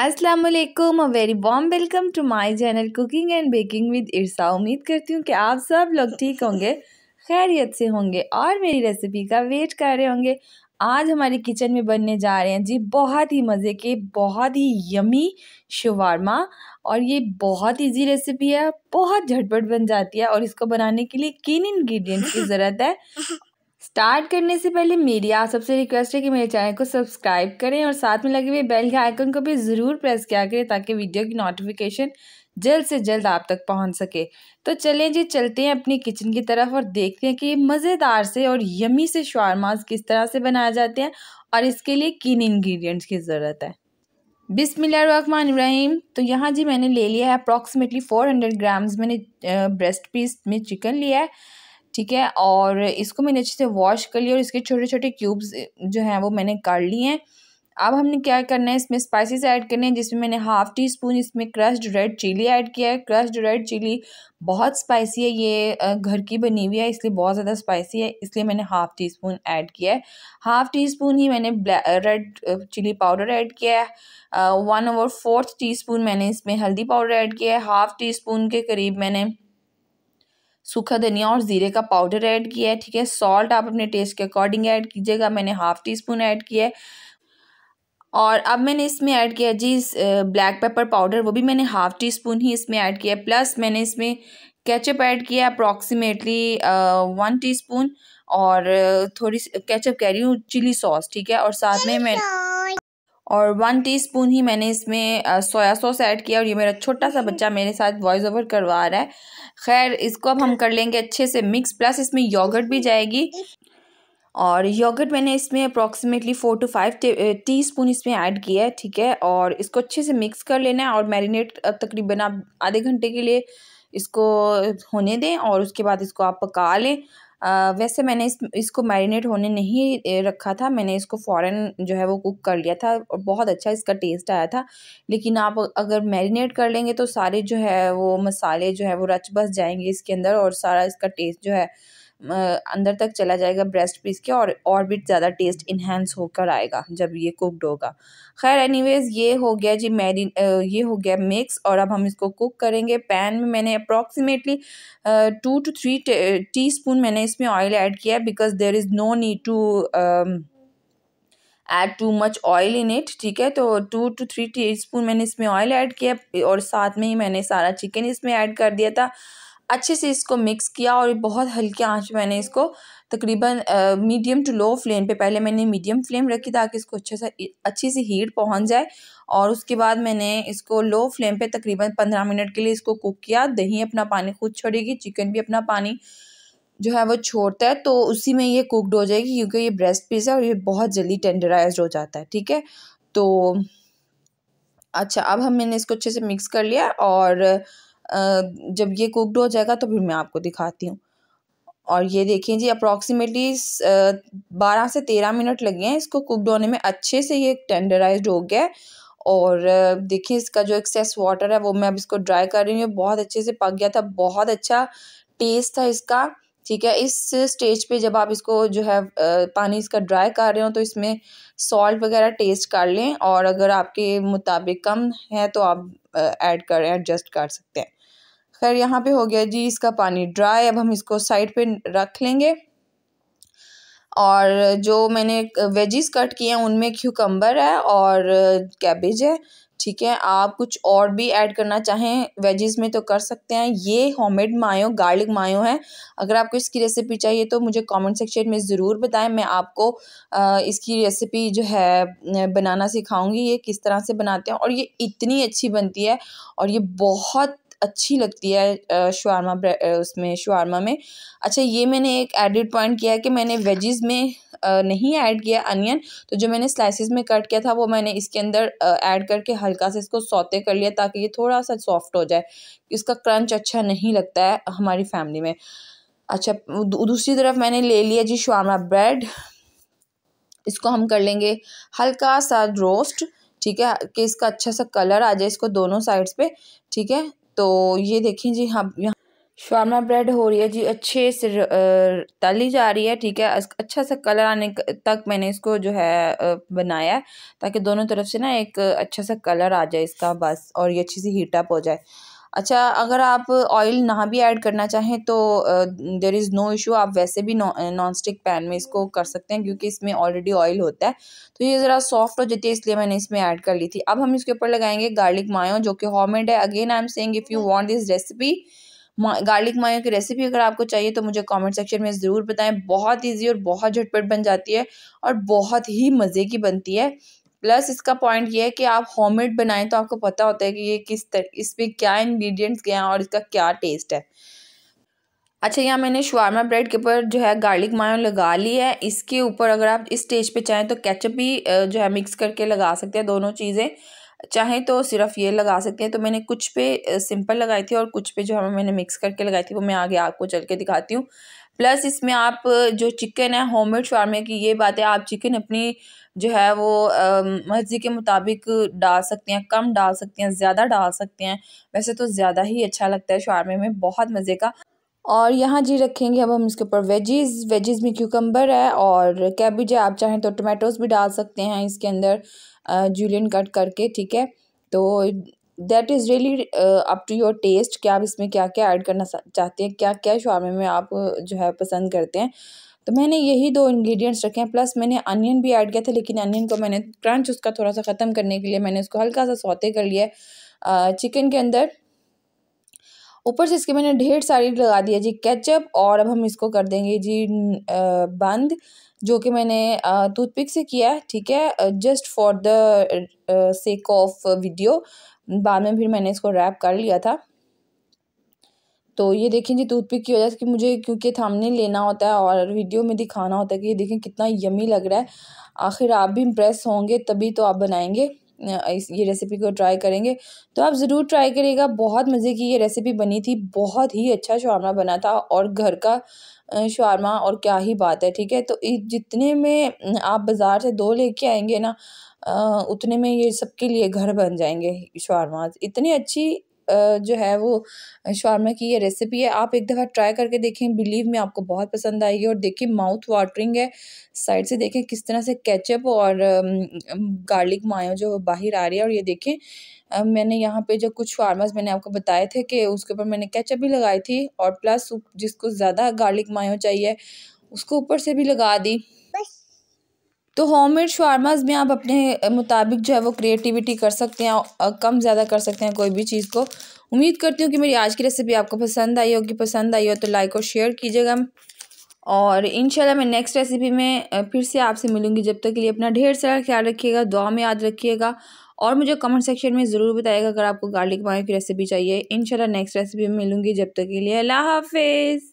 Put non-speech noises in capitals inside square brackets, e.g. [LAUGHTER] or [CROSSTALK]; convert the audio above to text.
असलम वेरी बॉम welcome to my channel cooking and baking with Irsa उम्मीद करती हूँ कि आप सब लोग ठीक होंगे खैरियत से होंगे और मेरी रेसिपी का वेट कर रहे होंगे आज हमारे किचन में बनने जा रहे हैं जी बहुत ही मज़े के बहुत ही यमी शवारमा और ये बहुत इजी रेसिपी है बहुत झटपट बन जाती है और इसको बनाने के लिए किन इंग्रेडिएंट्स की [LAUGHS] ज़रूरत है स्टार्ट करने से पहले मेरी आप सबसे रिक्वेस्ट है कि मेरे चैनल को सब्सक्राइब करें और साथ में लगे हुए बेल के आइकन को भी ज़रूर प्रेस किया करें ताकि वीडियो की नोटिफिकेशन जल्द से जल्द आप तक पहुंच सके तो चलें जी चलते हैं अपनी किचन की तरफ और देखते हैं कि ये मज़ेदार से और यमी से शवारमाज किस तरह से बनाए जाते हैं और इसके लिए किन इन्ग्रीडियंट्स की ज़रूरत है बिसमिल्लामान इब्राहिम तो यहाँ जी मैंने ले लिया है अप्रॉक्सीमेटली फोर हंड्रेड ग्राम्स मैंने ब्रेस्ट पीस में चिकन लिया है ठीक है और इसको मैंने अच्छे से वॉश कर लिया और इसके छोटे छोटे क्यूब्स जो हैं वो मैंने काट लिए हैं अब हमने क्या करना है इसमें स्पाइसेस ऐड करने हैं जिसमें मैंने हाफ़ टी स्पून इसमें क्रश्ड रेड चिली ऐड किया है क्रश्ड रेड चिली बहुत स्पाइसी है ये घर की बनी हुई है इसलिए बहुत ज़्यादा स्पाइसी है इसलिए मैंने हाफ़ टी स्पून ऐड किया है हाफ़ टी स्पून ही मैंने रेड चिली पाउडर ऐड किया है one over fourth teaspoon मैंने इसमें हल्दी पाउडर ऐड किया है हाफ़ टी स्पून के करीब मैंने सूखा धनिया और ज़ीरे का पाउडर ऐड किया है ठीक है सॉल्ट आप अपने टेस्ट के अकॉर्डिंग ऐड कीजिएगा मैंने हाफ़ टी स्पून ऐड किया है और अब मैंने इसमें ऐड किया जी ब्लैक पेपर पाउडर वो भी मैंने हाफ़ टी स्पून ही इसमें ऐड किया प्लस मैंने इसमें केचप ऐड किया अप्रॉक्सीमेटली वन स्पून और थोड़ी केचप कह रही हूँ चिली सॉस ठीक है और साथ में मैं और वन टीस्पून ही मैंने इसमें सोया सॉस ऐड किया और ये मेरा छोटा सा बच्चा हम्म। मेरे साथ वॉइस ओवर करवा रहा है खैर इसको अब हम कर लेंगे अच्छे से मिक्स प्लस इसमें योगर्ट भी जाएगी और योगर्ट मैंने इसमें approximately four to five teaspoon इसमें ऐड किया है ठीक है और इसको अच्छे से मिक्स कर लेना है और मैरिनेट तकरीबन आप आधे घंटे के लिए इसको होने दें और उसके बाद इसको आप पका लें वैसे मैंने इस इसको मैरिनेट होने नहीं रखा था मैंने इसको फ़ौरन जो है वो कुक कर लिया था और बहुत अच्छा इसका टेस्ट आया था लेकिन आप अगर मैरिनेट कर लेंगे तो सारे जो है वो मसाले जो है वो रच बस जाएंगे इसके अंदर और सारा इसका टेस्ट जो है अंदर तक चला जाएगा ब्रेस्ट पीस के और और भी ज़्यादा टेस्ट इन्हेंस होकर आएगा जब ये कुकड होगा खैर एनीवेज ये हो गया जी मैरी ये हो गया मिक्स और अब हम इसको कुक करेंगे पैन में मैंने approximately two to three teaspoon मैंने इसमें ऑयल ऐड किया because there is no need to add too much oil in it ठीक है तो two to three teaspoon मैंने इसमें ऑयल ऐड किया और साथ में ही मैंने सारा चिकन इसमें ऐड कर दिया था अच्छे से इसको मिक्स किया और बहुत हल्की आंच पे मैंने इसको तकरीबन मीडियम टू लो फ्लेम पे पहले मैंने मीडियम फ्लेम रखी ताकि इसको अच्छे से अच्छी सी हीट पहुंच जाए और उसके बाद मैंने इसको लो फ्लेम पे तकरीबन पंद्रह मिनट के लिए इसको कुक किया दही अपना पानी खुद छोड़ेगी चिकन भी अपना पानी जो है वो छोड़ता है तो उसी में ये कुकड हो जाएगी क्योंकि ये ब्रेस्ट पीस है और ये बहुत जल्दी टेंडराइज हो जाता है ठीक है तो अच्छा अब हम मैंने इसको अच्छे से मिक्स कर लिया और जब ये कुकड हो जाएगा तो फिर मैं आपको दिखाती हूँ और ये देखिए जी अप्रॉक्सीमेटली बारह से तेरह मिनट लगे हैं इसको कुकड होने में अच्छे से ये टेंडराइज हो गया है और देखिए इसका जो एक्सेस वाटर है वो मैं अब इसको ड्राई कर रही हूँ बहुत अच्छे से पक गया था बहुत अच्छा टेस्ट था इसका ठीक है इस स्टेज पे जब आप इसको जो है पानी इसका ड्राई कर रहे हो तो इसमें सॉल्ट वगैरह टेस्ट कर लें और अगर आपके मुताबिक कम है तो आप ऐड कर एडजस्ट कर सकते हैं खैर यहाँ पे हो गया जी इसका पानी ड्राई अब हम इसको साइड पे रख लेंगे और जो मैंने वेजिस कट किए हैं उनमें क्यूकम्बर है और कैबेज है ठीक है आप कुछ और भी ऐड करना चाहें वेजेस में तो कर सकते हैं ये होममेड मायो गार्लिक मायो है अगर आपको इसकी रेसिपी चाहिए तो मुझे कमेंट सेक्शन में ज़रूर बताएं मैं आपको इसकी रेसिपी जो है बनाना सिखाऊंगी ये किस तरह से बनाते हैं और ये इतनी अच्छी बनती है और ये बहुत अच्छी लगती है शवारमा उसमें शवारमा में अच्छा ये मैंने एक एडिड पॉइंट किया है कि मैंने वेजेस में नहीं ऐड किया अनियन तो जो मैंने स्लाइसिस में कट किया था वो मैंने इसके अंदर ऐड करके हल्का से इसको सौते कर लिया ताकि ये थोड़ा सा सॉफ्ट हो जाए इसका क्रंच अच्छा नहीं लगता है हमारी फैमिली में अच्छा दूसरी तरफ मैंने ले लिया जी शवारमा ब्रेड इसको हम कर लेंगे हल्का सा रोस्ट ठीक है कि इसका अच्छा सा कलर आ जाए इसको दोनों साइड्स पे ठीक है तो ये देखें जी हम यहाँ शारमा ब्रेड हो रही है जी अच्छे से तली जा रही है ठीक है अच्छा सा कलर आने तक मैंने इसको जो है बनाया है ताकि दोनों तरफ से ना एक अच्छा सा कलर आ जाए इसका बस और ये अच्छी सी हीटअप हो जाए अच्छा अगर आप ऑयल ना भी ऐड करना चाहें तो देर इज़ नो इशू आप वैसे भी नॉन स्टिक पैन में इसको कर सकते हैं क्योंकि इसमें ऑलरेडी ऑयल होता है तो ये ज़रा सॉफ्ट हो जाती है इसलिए मैंने इसमें ऐड कर ली थी अब हम इसके ऊपर लगाएंगे गार्लिक मायो जो कि होम है again I am saying if you want this recipe garlic mayo की रेसिपी अगर आपको चाहिए तो मुझे कमेंट सेक्शन में ज़रूर बताएं बहुत इजी और बहुत झटपट बन जाती है और बहुत ही मज़े की बनती है प्लस इसका पॉइंट ये है कि आप होममेड बनाएं तो आपको पता होता है कि ये किस तरह इस पर क्या इंग्रेडिएंट्स गए हैं और इसका क्या टेस्ट है अच्छा यहाँ मैंने शुरमा ब्रेड के ऊपर जो है गार्लिक मायो लगा ली है इसके ऊपर अगर आप इस स्टेज पे चाहें तो कैचअप भी जो है मिक्स करके लगा सकते हैं दोनों चीज़ें चाहें तो सिर्फ ये लगा सकते हैं तो मैंने कुछ पे सिंपल लगाई थी और कुछ पे जो हमें मैंने मिक्स करके लगाई थी वो मैं आगे आपको चल के दिखाती हूँ प्लस इसमें आप जो चिकन है होम मेड शारमे की ये बात है आप चिकन अपनी जो है वो मर्ज़ी के मुताबिक डाल सकते हैं कम डाल सकते हैं ज़्यादा डाल सकते हैं वैसे तो ज़्यादा ही अच्छा लगता है शारमे में बहुत मज़े का और यहाँ जी रखेंगे अब हम इसके ऊपर वेजीज़ वेजीज़ में क्यूकम्बर है और कैबिज है आप चाहें तो टोमेटोज़ भी डाल सकते हैं इसके अंदर जूलियन कट करके ठीक है तो that is really up to your taste क्या आप इसमें क्या क्या ऐड करना चाहते हैं क्या क्या शॉर्मे में आप जो है पसंद करते हैं तो मैंने यही दो इंग्रेडिएंट्स रखे हैं प्लस मैंने अनियन भी ऐड किया था लेकिन अनियन को मैंने क्रंच उसका थोड़ा सा ख़त्म करने के लिए मैंने उसको हल्का सा सौते कर लिया चिकन के अंदर ऊपर से इसके मैंने ढेर सारी लगा दिया जी कैचअप और अब हम इसको कर देंगे जी बंद जो कि मैंने टूथपिक से किया है ठीक है just for the sake of video बाद में फिर मैंने इसको रैप कर लिया था तो ये देखें जी टूथपिक की वजह से कि मुझे क्योंकि थामने लेना होता है और वीडियो में दिखाना होता है कि ये देखें कितना यमी लग रहा है आखिर आप भी इम्प्रेस होंगे तभी तो आप बनाएंगे इस ये रेसिपी को ट्राई करेंगे तो आप ज़रूर ट्राई करिएगा बहुत मज़े की ये रेसिपी बनी थी बहुत ही अच्छा शवारमा बना था और घर का शवारमा और क्या ही बात है ठीक है तो जितने में आप बाज़ार से दो लेके आएंगे ना उतने में ये सबके लिए घर बन जाएंगे शवारमा इतनी अच्छी जो है वो शॉर्मा की ये रेसिपी है आप एक दफ़ा ट्राई करके देखें बिलीव में आपको बहुत पसंद आएगी और देखिए माउथ वाटरिंग है साइड से देखें किस तरह से केचप और गार्लिक मायो जो बाहर आ रही है और ये देखें मैंने यहाँ पे जो कुछ फार्मर्स मैंने आपको बताए थे कि उसके ऊपर मैंने केचप भी लगाई थी और प्लस जिसको ज़्यादा गार्लिक मायो चाहिए उसको ऊपर से भी लगा दी तो होम मेड शारमाज में आप अपने मुताबिक जो है वो क्रिएटिविटी कर सकते हैं कम ज़्यादा कर सकते हैं कोई भी चीज़ को उम्मीद करती हूँ कि मेरी आज की रेसिपी आपको पसंद आई होगी पसंद आई हो तो लाइक और शेयर कीजिएगा और इन मैं नेक्स्ट रेसिपी में फिर से आपसे मिलूँगी जब तक के लिए अपना ढेर सारा ख्याल रखिएगा दुआ में याद रखिएगा और मुझे कमेंट सेक्शन में ज़रूर बताइएगा अगर आपको गार्लिक मायो की रेसिपी चाहिए इन नेक्स्ट रेसिपी में मिलूँगी जब तक के लिए अल्लाह हाफिज़